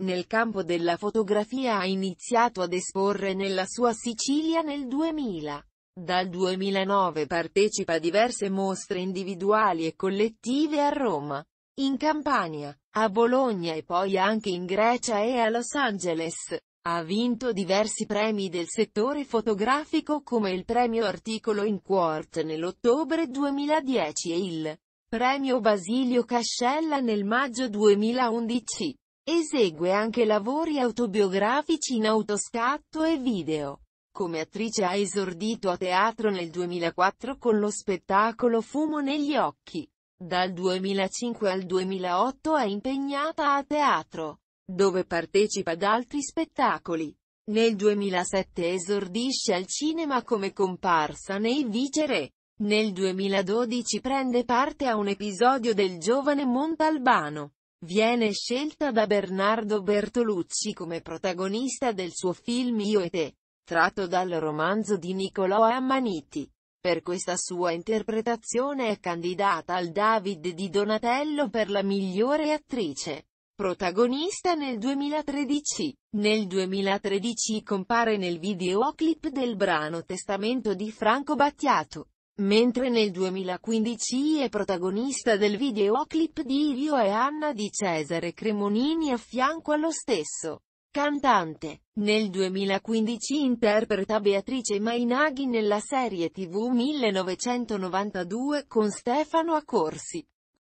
nel campo della fotografia ha iniziato ad esporre nella sua Sicilia nel 2000. Dal 2009 partecipa a diverse mostre individuali e collettive a Roma, in Campania, a Bologna e poi anche in Grecia e a Los Angeles. Ha vinto diversi premi del settore fotografico come il premio Articolo in Quart nell'ottobre 2010 e il premio Basilio Cascella nel maggio 2011. Esegue anche lavori autobiografici in autoscatto e video. Come attrice ha esordito a teatro nel 2004 con lo spettacolo Fumo negli occhi. Dal 2005 al 2008 è impegnata a teatro, dove partecipa ad altri spettacoli. Nel 2007 esordisce al cinema come comparsa nei Vicere. Nel 2012 prende parte a un episodio del giovane Montalbano. Viene scelta da Bernardo Bertolucci come protagonista del suo film Io e te, tratto dal romanzo di Nicolò Ammaniti. Per questa sua interpretazione è candidata al David di Donatello per la migliore attrice. Protagonista nel 2013. Nel 2013 compare nel videoclip del brano Testamento di Franco Battiato. Mentre nel 2015 è protagonista del videoclip di Irio e Anna di Cesare Cremonini a fianco allo stesso cantante. Nel 2015 interpreta Beatrice Mainaghi nella serie tv 1992 con Stefano Accorsi.